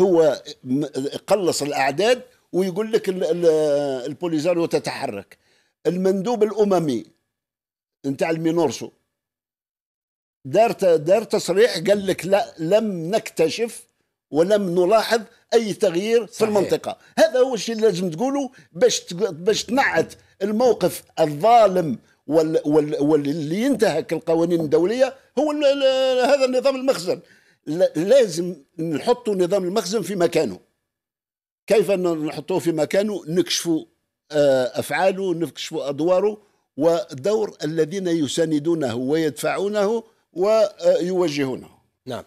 هو قلص الاعداد ويقول لك البوليزاريو تتحرك المندوب الاممي نتاع المينورسو دار دار تصريح قال لك لا لم نكتشف ولم نلاحظ اي تغيير صحيح. في المنطقه هذا هو الشيء اللي لازم تقوله باش باش تنعت الموقف الظالم واللي ينتهك القوانين الدوليه هو هذا النظام المخزن لازم نحطوا نظام المخزن في مكانه كيف نحطوه في مكانه نكشفوا آه، أفعاله نكشفوا أدواره ودور الذين يساندونه ويدفعونه ويوجهونه نعم